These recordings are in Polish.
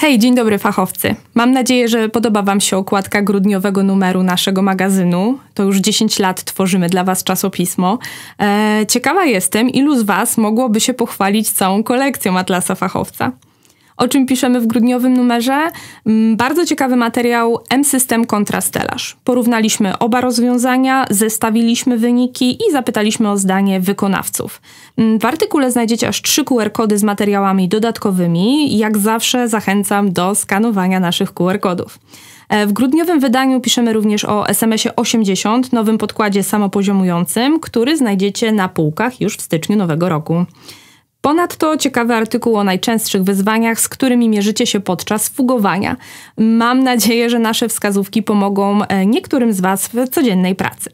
Hej, dzień dobry fachowcy. Mam nadzieję, że podoba Wam się okładka grudniowego numeru naszego magazynu. To już 10 lat tworzymy dla Was czasopismo. Eee, ciekawa jestem, ilu z Was mogłoby się pochwalić całą kolekcją Atlasa Fachowca o czym piszemy w grudniowym numerze. Mm, bardzo ciekawy materiał M-System kontra stelaż. Porównaliśmy oba rozwiązania, zestawiliśmy wyniki i zapytaliśmy o zdanie wykonawców. Mm, w artykule znajdziecie aż trzy QR-kody z materiałami dodatkowymi. Jak zawsze zachęcam do skanowania naszych QR-kodów. E, w grudniowym wydaniu piszemy również o SMS-ie 80, nowym podkładzie samopoziomującym, który znajdziecie na półkach już w styczniu nowego roku. Ponadto ciekawy artykuł o najczęstszych wyzwaniach, z którymi mierzycie się podczas fugowania. Mam nadzieję, że nasze wskazówki pomogą e, niektórym z Was w codziennej pracy.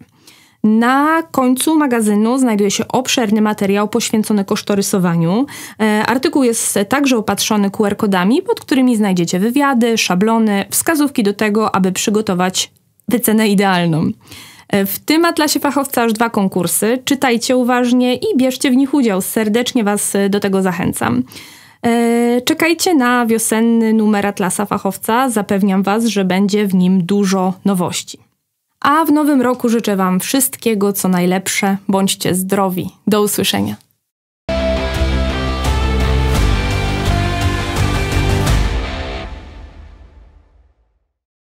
Na końcu magazynu znajduje się obszerny materiał poświęcony kosztorysowaniu. E, artykuł jest także opatrzony QR-kodami, pod którymi znajdziecie wywiady, szablony, wskazówki do tego, aby przygotować wycenę idealną. E, w tym atlasie fachowca aż dwa konkursy. Czytajcie uważnie i bierzcie w nich udział. Serdecznie Was e, do tego zachęcam. E, czekajcie na wiosenny numer atlasa fachowca. Zapewniam Was, że będzie w nim dużo nowości. A w nowym roku życzę Wam wszystkiego, co najlepsze. Bądźcie zdrowi. Do usłyszenia.